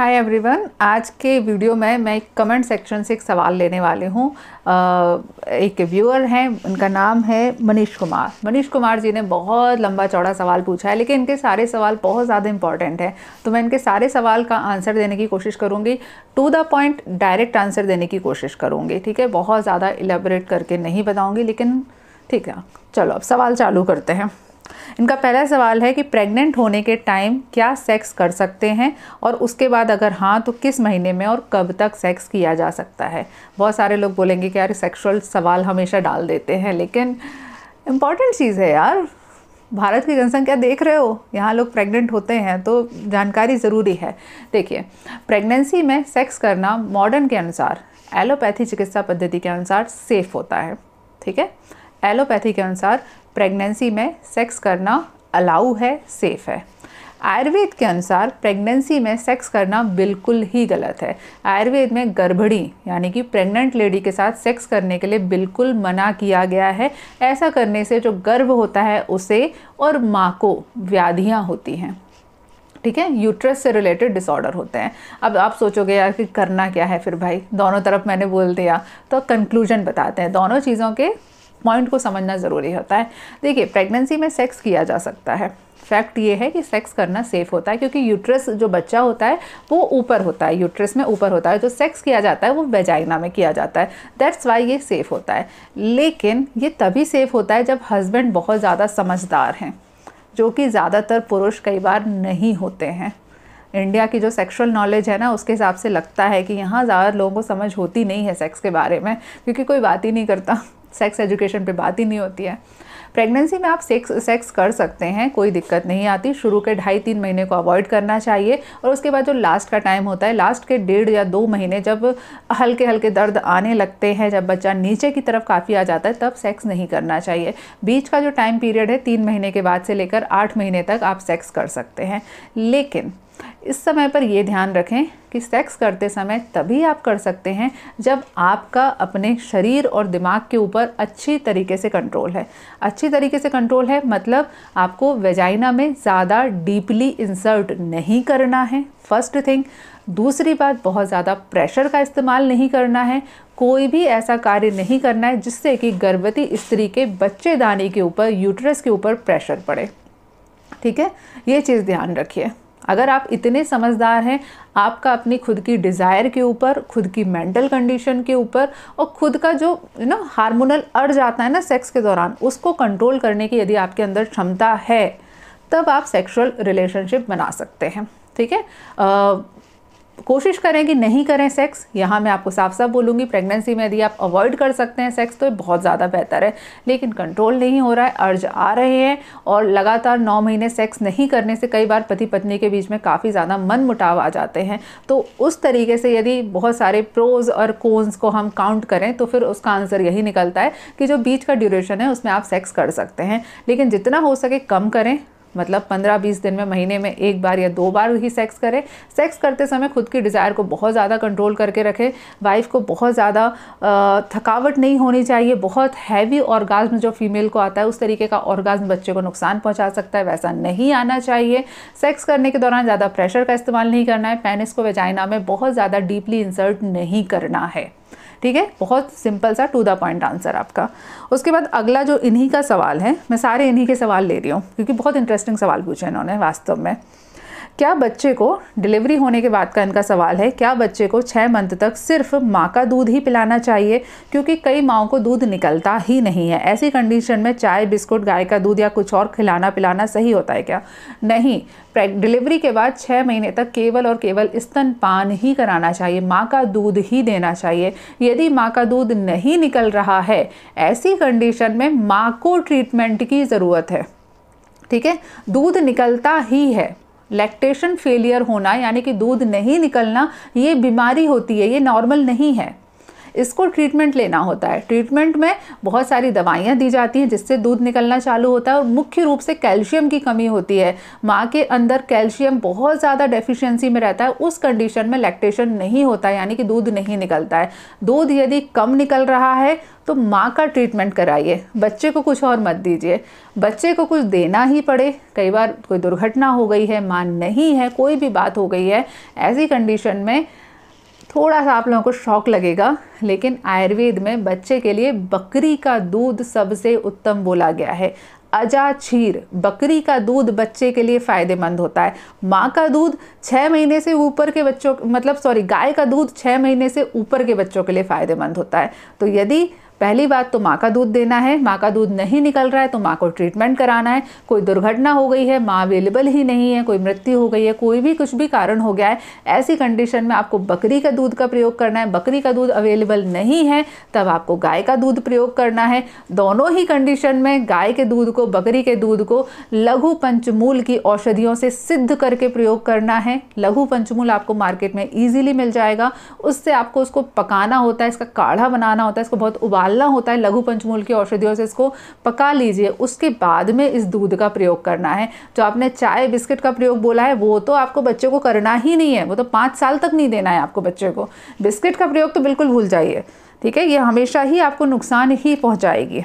hi everyone आज के video में मैं एक कमेंट सेक्शन से एक सवाल लेने वाली हूँ एक व्यूअर हैं उनका नाम है मनीष कुमार मनीष कुमार जी ने बहुत लंबा चौड़ा सवाल पूछा है लेकिन इनके सारे सवाल बहुत ज़्यादा इंपॉर्टेंट हैं तो मैं इनके सारे सवाल का आंसर देने की कोशिश करूँगी to the point direct answer देने की कोशिश करूँगी ठीक है बहुत ज़्यादा इलेबरेट करके नहीं बताऊँगी लेकिन ठीक है चलो अब सवाल चालू करते हैं इनका पहला सवाल है कि प्रेग्नेंट होने के टाइम क्या सेक्स कर सकते हैं और उसके बाद अगर हाँ तो किस महीने में और कब तक सेक्स किया जा सकता है बहुत सारे लोग बोलेंगे कि यार सेक्सुअल सवाल हमेशा डाल देते हैं लेकिन इम्पॉर्टेंट चीज़ है यार भारत की जनसंख्या देख रहे हो यहाँ लोग प्रेग्नेंट होते हैं तो जानकारी ज़रूरी है देखिए प्रेगनेंसी में सेक्स करना मॉडर्न के अनुसार एलोपैथी चिकित्सा पद्धति के अनुसार सेफ होता है ठीक है एलोपैथी के अनुसार प्रेगनेंसी में सेक्स करना अलाउ है सेफ़ है आयुर्वेद के अनुसार प्रेगनेंसी में सेक्स करना बिल्कुल ही गलत है आयुर्वेद में गर्भड़ी यानी कि प्रेग्नेंट लेडी के साथ सेक्स करने के लिए बिल्कुल मना किया गया है ऐसा करने से जो गर्भ होता है उसे और माँ को व्याधियाँ होती हैं ठीक है यूट्रस से रिलेटेड डिसऑर्डर होते हैं अब आप सोचोगे यार कि करना क्या है फिर भाई दोनों तरफ मैंने बोल दिया तो कंक्लूजन बताते हैं दोनों चीज़ों के पॉइंट को समझना ज़रूरी होता है देखिए प्रेगनेंसी में सेक्स किया जा सकता है फैक्ट ये है कि सेक्स करना सेफ़ होता है क्योंकि यूट्रस जो बच्चा होता है वो ऊपर होता है यूट्रस में ऊपर होता है जो सेक्स किया जाता है वो वेजाइना में किया जाता है दैट्स वाई ये सेफ़ होता है लेकिन ये तभी सेफ़ होता है जब हस्बैंड बहुत ज़्यादा समझदार हैं जो कि ज़्यादातर पुरुष कई बार नहीं होते हैं इंडिया की जो सेक्सुअल नॉलेज है ना उसके हिसाब से लगता है कि यहाँ ज़्यादा लोगों को समझ होती नहीं है सेक्स के बारे में क्योंकि कोई बात ही नहीं करता सेक्स एजुकेशन पे बात ही नहीं होती है प्रेगनेंसी में आप सेक्स सेक्स कर सकते हैं कोई दिक्कत नहीं आती शुरू के ढाई तीन महीने को अवॉइड करना चाहिए और उसके बाद जो लास्ट का टाइम होता है लास्ट के डेढ़ या दो महीने जब हल्के हल्के दर्द आने लगते हैं जब बच्चा नीचे की तरफ काफ़ी आ जाता है तब सेक्स नहीं करना चाहिए बीच का जो टाइम पीरियड है तीन महीने के बाद से लेकर आठ महीने तक आप सेक्स कर सकते हैं लेकिन इस समय पर ये ध्यान रखें कि सेक्स करते समय तभी आप कर सकते हैं जब आपका अपने शरीर और दिमाग के ऊपर अच्छी तरीके से कंट्रोल है अच्छी तरीके से कंट्रोल है मतलब आपको वेजाइना में ज़्यादा डीपली इंसर्ट नहीं करना है फर्स्ट थिंग दूसरी बात बहुत ज़्यादा प्रेशर का इस्तेमाल नहीं करना है कोई भी ऐसा कार्य नहीं करना है जिससे कि गर्भवती स्त्री के बच्चेदानी के ऊपर यूटरस के ऊपर प्रेशर पड़े ठीक है ये चीज़ ध्यान रखिए अगर आप इतने समझदार हैं आपका अपनी खुद की डिज़ायर के ऊपर खुद की मेंटल कंडीशन के ऊपर और खुद का जो यू नो हार्मोनल अड़ जाता है ना सेक्स के दौरान उसको कंट्रोल करने की यदि आपके अंदर क्षमता है तब आप सेक्सुअल रिलेशनशिप बना सकते हैं ठीक है कोशिश करें कि नहीं करें सेक्स यहाँ मैं आपको साफ साफ बोलूँगी प्रेगनेंसी में यदि आप अवॉइड कर सकते हैं सेक्स तो बहुत ज़्यादा बेहतर है लेकिन कंट्रोल नहीं हो रहा है अर्ज आ रहे हैं और लगातार नौ महीने सेक्स नहीं करने से कई बार पति पत्नी के बीच में काफ़ी ज़्यादा मन मुटाव आ जाते हैं तो उस तरीके से यदि बहुत सारे प्रोज और कोन्स को हम काउंट करें तो फिर उसका आंसर यही निकलता है कि जो बीच का ड्यूरेशन है उसमें आप सेक्स कर सकते हैं लेकिन जितना हो सके कम करें मतलब 15-20 दिन में महीने में एक बार या दो बार ही सेक्स करें सेक्स करते समय खुद की डिज़ायर को बहुत ज़्यादा कंट्रोल करके रखें वाइफ को बहुत ज़्यादा थकावट नहीं होनी चाहिए बहुत हैवी ऑर्गाज्म जो फीमेल को आता है उस तरीके का ऑर्गाज्म बच्चे को नुकसान पहुँचा सकता है वैसा नहीं आना चाहिए सेक्स करने के दौरान ज़्यादा प्रेशर का इस्तेमाल नहीं करना है पेनिस को वेजाइना में बहुत ज़्यादा डीपली इंसर्ट नहीं करना है ठीक है बहुत सिंपल सा टू द पॉइंट आंसर आपका उसके बाद अगला जो इन्हीं का सवाल है मैं सारे इन्हीं के सवाल ले रही हूँ क्योंकि बहुत इंटरेस्टिंग सवाल पूछे इन्होंने वास्तव में क्या बच्चे को डिलीवरी होने के बाद का इनका सवाल है क्या बच्चे को छः मंथ तक सिर्फ माँ का दूध ही पिलाना चाहिए क्योंकि कई माओ को दूध निकलता ही नहीं है ऐसी कंडीशन में चाय बिस्कुट गाय का दूध या कुछ और खिलाना पिलाना सही होता है क्या नहीं डिलीवरी के बाद छः महीने तक केवल और केवल स्तनपान ही कराना चाहिए माँ का दूध ही देना चाहिए यदि माँ का दूध नहीं निकल रहा है ऐसी कंडीशन में माँ को ट्रीटमेंट की ज़रूरत है ठीक है दूध निकलता ही है लैक्टेशन फेलियर होना यानी कि दूध नहीं निकलना ये बीमारी होती है ये नॉर्मल नहीं है इसको ट्रीटमेंट लेना होता है ट्रीटमेंट में बहुत सारी दवाइयाँ दी जाती हैं जिससे दूध निकलना चालू होता है और मुख्य रूप से कैल्शियम की कमी होती है माँ के अंदर कैल्शियम बहुत ज़्यादा डेफिशिएंसी में रहता है उस कंडीशन में लैक्टेशन नहीं होता यानी कि दूध नहीं निकलता है दूध यदि कम निकल रहा है तो माँ का ट्रीटमेंट कराइए बच्चे को कुछ और मत दीजिए बच्चे को कुछ देना ही पड़े कई बार कोई दुर्घटना हो गई है माँ नहीं है कोई भी बात हो गई है ऐसी कंडीशन में थोड़ा सा आप लोगों को शौक लगेगा लेकिन आयुर्वेद में बच्चे के लिए बकरी का दूध सबसे उत्तम बोला गया है अजा छीर बकरी का दूध बच्चे के लिए फ़ायदेमंद होता है माँ का दूध छः महीने से ऊपर के बच्चों मतलब सॉरी गाय का दूध छः महीने से ऊपर के बच्चों के लिए फ़ायदेमंद होता है तो यदि पहली बात तो माँ का दूध देना है माँ का दूध नहीं निकल रहा है तो माँ को ट्रीटमेंट कराना है कोई दुर्घटना हो गई है माँ अवेलेबल ही नहीं है कोई मृत्यु हो गई है कोई भी कुछ भी कारण हो गया है ऐसी कंडीशन में आपको बकरी का दूध का प्रयोग करना है बकरी का दूध अवेलेबल नहीं है तब आपको गाय का दूध प्रयोग करना है दोनों ही कंडीशन में गाय के दूध को बकरी के दूध को लघु पंचमूल की औषधियों से सिद्ध करके प्रयोग करना है लघु पंचमूल आपको मार्केट में ईजिली मिल जाएगा उससे आपको उसको पकाना होता है इसका काढ़ा बनाना होता है इसको बहुत उबाल निकालना होता है लघु पंचमूल की औषधियों से इसको पका लीजिए उसके बाद में इस दूध का प्रयोग करना है जो आपने चाय बिस्किट का प्रयोग बोला है वो तो आपको बच्चे को करना ही नहीं है वो तो पाँच साल तक नहीं देना है आपको बच्चे को बिस्किट का प्रयोग तो बिल्कुल भूल जाइए ठीक है ये हमेशा ही आपको नुकसान ही पहुँचाएगी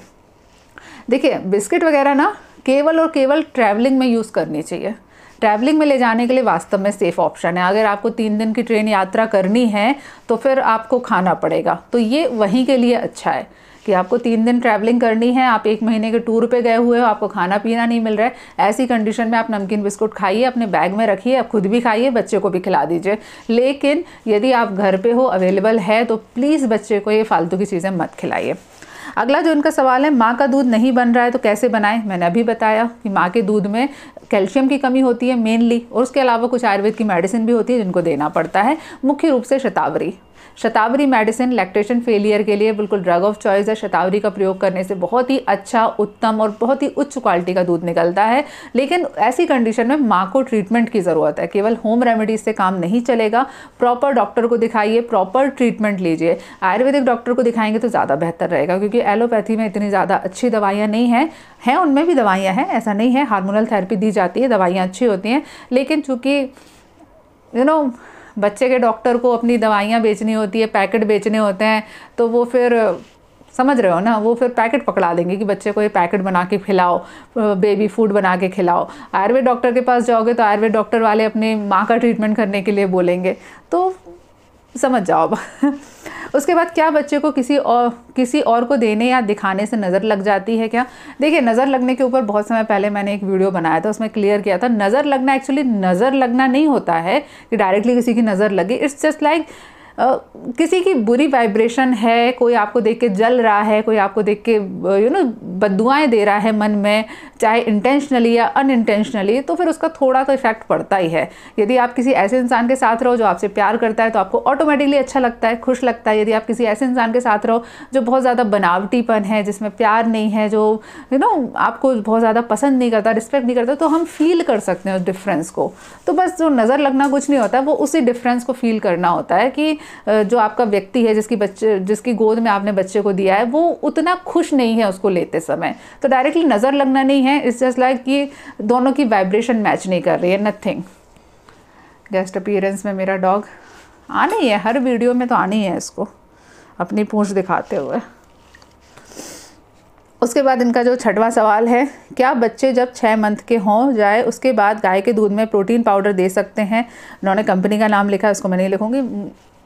देखिए बिस्किट वगैरह ना केवल और केवल ट्रैवलिंग में यूज़ करनी चाहिए ट्रैवलिंग में ले जाने के लिए वास्तव में सेफ़ ऑप्शन है अगर आपको तीन दिन की ट्रेन यात्रा करनी है तो फिर आपको खाना पड़ेगा तो ये वहीं के लिए अच्छा है कि आपको तीन दिन ट्रैवलिंग करनी है आप एक महीने के टूर पे गए हुए हो आपको खाना पीना नहीं मिल रहा है ऐसी कंडीशन में आप नमकीन बिस्कुट खाइए अपने बैग में रखिए आप खुद भी खाइए बच्चे को भी खिला दीजिए लेकिन यदि आप घर पे हो अवेलेबल है तो प्लीज़ बच्चे को ये फालतू की चीज़ें मत खिलाइए अगला जो इनका सवाल है माँ का दूध नहीं बन रहा है तो कैसे बनाएं मैंने अभी बताया कि माँ के दूध में कैल्शियम की कमी होती है मेनली और उसके अलावा कुछ आयुर्वेद की मेडिसिन भी होती है जिनको देना पड़ता है मुख्य रूप से शतावरी शतावरी मेडिसिन लैक्टेशन फेलियर के लिए बिल्कुल ड्रग ऑफ चॉइस है शतावरी का प्रयोग करने से बहुत ही अच्छा उत्तम और बहुत ही उच्च क्वालिटी का दूध निकलता है लेकिन ऐसी कंडीशन में माँ को ट्रीटमेंट की ज़रूरत है केवल होम रेमेडीज से काम नहीं चलेगा प्रॉपर डॉक्टर को दिखाइए प्रॉपर ट्रीटमेंट लीजिए आयुर्वेदिक डॉक्टर को दिखाएंगे तो ज़्यादा बेहतर रहेगा क्योंकि एलोपैथी में इतनी ज़्यादा अच्छी दवाइयाँ नहीं हैं हैं उनमें भी दवाइयाँ हैं ऐसा नहीं है हार्मोनल थेरेपी दी जाती है दवाइयाँ अच्छी होती हैं लेकिन चूँकि यू नो बच्चे के डॉक्टर को अपनी दवाइयाँ बेचनी होती है पैकेट बेचने होते हैं तो वो फिर समझ रहे हो ना वो फिर पैकेट पकड़ा देंगे कि बच्चे को ये पैकेट बना के खिलाओ बेबी फूड बना के खिलाओ आयुर्वेद डॉक्टर के पास जाओगे तो आयुर्वेद डॉक्टर वाले अपने माँ का ट्रीटमेंट करने के लिए बोलेंगे तो समझ जाओ अब उसके बाद क्या बच्चे को किसी और किसी और को देने या दिखाने से नज़र लग जाती है क्या देखिए नज़र लगने के ऊपर बहुत समय पहले मैंने एक वीडियो बनाया था उसमें क्लियर किया था नज़र लगना एक्चुअली नज़र लगना नहीं होता है कि डायरेक्टली किसी की नज़र लगे इट्स जस्ट लाइक किसी की बुरी वाइब्रेशन है कोई आपको देख के जल रहा है कोई आपको देख के यू नो बदुआएँ दे रहा है मन में चाहे इंटेंशनली या अनइंटेंशनली तो फिर उसका थोड़ा तो इफेक्ट पड़ता ही है यदि आप किसी ऐसे इंसान के साथ रहो जो आपसे प्यार करता है तो आपको ऑटोमेटिकली अच्छा लगता है खुश लगता है यदि आप किसी ऐसे इंसान के साथ रहो जो बहुत ज़्यादा बनावटीपन है जिसमें प्यार नहीं है जो यू नो आपको बहुत ज़्यादा पसंद नहीं करता रिस्पेक्ट नहीं करता तो हम फील कर सकते हैं उस डिफरेंस को तो बस जो नज़र लगना कुछ नहीं होता वो उसी डिफरेंस को फील करना होता है कि जो आपका व्यक्ति है जिसकी बच्चे जिसकी गोद में आपने बच्चे को दिया है वो उतना खुश नहीं है उसको लेते समय तो डायरेक्टली नज़र लगना नहीं है इट्स जस्ट लाइक कि दोनों की वाइब्रेशन मैच नहीं कर रही है नथिंग गेस्ट अपियरेंस में मेरा डॉग आना ही है हर वीडियो में तो आना ही है इसको अपनी पूछ दिखाते हुए उसके बाद इनका जो छठवां सवाल है क्या बच्चे जब छः मंथ के हों जाए उसके बाद गाय के दूध में प्रोटीन पाउडर दे सकते हैं उन्होंने कंपनी का नाम लिखा है उसको मैं नहीं लिखूँगी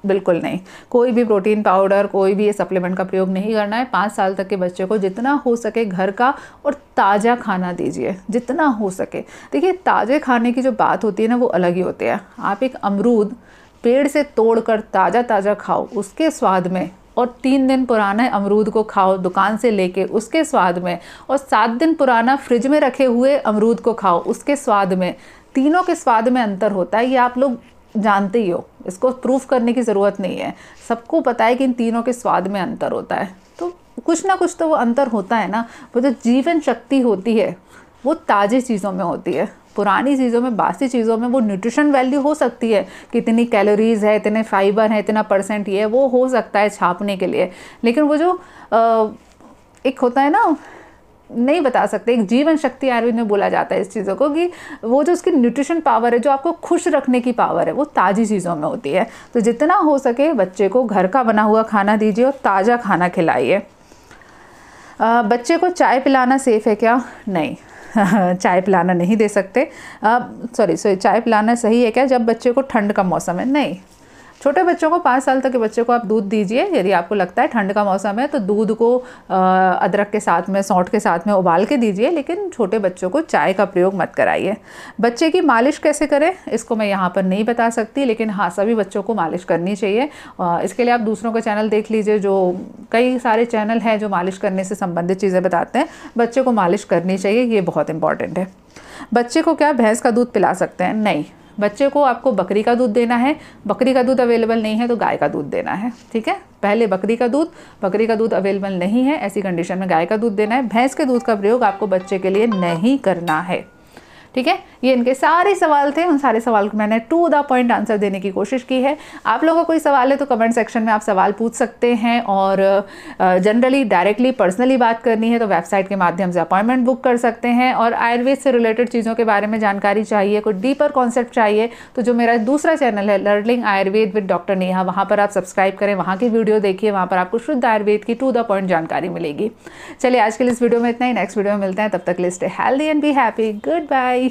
बिल्कुल नहीं कोई भी प्रोटीन पाउडर कोई भी ये सप्लीमेंट का प्रयोग नहीं करना है पाँच साल तक के बच्चे को जितना हो सके घर का और ताज़ा खाना दीजिए जितना हो सके देखिए ताज़े खाने की जो बात होती है ना वो अलग ही होती है आप एक अमरूद पेड़ से तोड़कर ताज़ा ताज़ा खाओ उसके स्वाद में और तीन दिन पुराना अमरूद को खाओ दुकान से लेके उसके स्वाद में और सात दिन पुराना फ्रिज में रखे हुए अमरूद को खाओ उसके स्वाद में तीनों के स्वाद में अंतर होता है ये आप लोग जानते ही हो इसको प्रूफ करने की ज़रूरत नहीं है सबको पता है कि इन तीनों के स्वाद में अंतर होता है तो कुछ ना कुछ तो वो अंतर होता है ना वो जो जीवन शक्ति होती है वो ताज़ी चीज़ों में होती है पुरानी चीज़ों में बासी चीज़ों में वो न्यूट्रिशन वैल्यू हो सकती है कितनी कैलोरीज है इतने फाइबर है इतना परसेंट ये है वो हो सकता है छापने के लिए लेकिन वो जो एक होता है ना नहीं बता सकते एक जीवन शक्ति आयुर्वेद में बोला जाता है इस चीज़ों को कि वो जो उसकी न्यूट्रिशन पावर है जो आपको खुश रखने की पावर है वो ताज़ी चीज़ों में होती है तो जितना हो सके बच्चे को घर का बना हुआ खाना दीजिए और ताज़ा खाना खिलाइए बच्चे को चाय पिलाना सेफ़ है क्या नहीं चाय पिलाना नहीं दे सकते सॉरी सॉरी चाय पिलाना सही है क्या जब बच्चे को ठंड का मौसम है नहीं छोटे बच्चों को पाँच साल तक के बच्चे को आप दूध दीजिए यदि आपको लगता है ठंड का मौसम है तो दूध को अदरक के साथ में सौंठ के साथ में उबाल के दीजिए लेकिन छोटे बच्चों को चाय का प्रयोग मत कराइए बच्चे की मालिश कैसे करें इसको मैं यहाँ पर नहीं बता सकती लेकिन हाँ सभी बच्चों को मालिश करनी चाहिए इसके लिए आप दूसरों का चैनल देख लीजिए जो कई सारे चैनल हैं जो मालिश करने से संबंधित चीज़ें बताते हैं बच्चे को मालिश करनी चाहिए ये बहुत इंपॉर्टेंट है बच्चे को क्या भैंस का दूध पिला सकते हैं नहीं बच्चे को आपको बकरी का दूध देना है बकरी का दूध अवेलेबल नहीं है तो गाय का दूध देना है ठीक है पहले बकरी का दूध बकरी का दूध अवेलेबल नहीं है ऐसी कंडीशन में गाय का दूध देना है भैंस के दूध का प्रयोग आपको बच्चे के लिए नहीं करना है ठीक है ये इनके सारे सवाल थे उन सारे सवाल को मैंने टू द पॉइंट आंसर देने की कोशिश की है आप लोगों का कोई सवाल है तो कमेंट सेक्शन में आप सवाल पूछ सकते हैं और जनरली डायरेक्टली पर्सनली बात करनी है तो वेबसाइट के माध्यम से अपॉइंटमेंट बुक कर सकते हैं और आयुर्वेद से रिलेटेड चीज़ों के बारे में जानकारी चाहिए कोई डीपर कॉन्सेप्ट चाहिए तो जो मेरा दूसरा चैनल है learning Ayurveda with doctor Neha वहाँ पर आप सब्सक्राइब करें वहाँ की वीडियो देखिए वहाँ पर आपको शुद्ध आयुर्वेद की टू द पॉइंट जानकारी मिलेगी चलिए आज के लिए इस वीडियो में इतना ही नेक्स्ट वीडियो में मिलते हैं तब तक list healthy and be happy good bye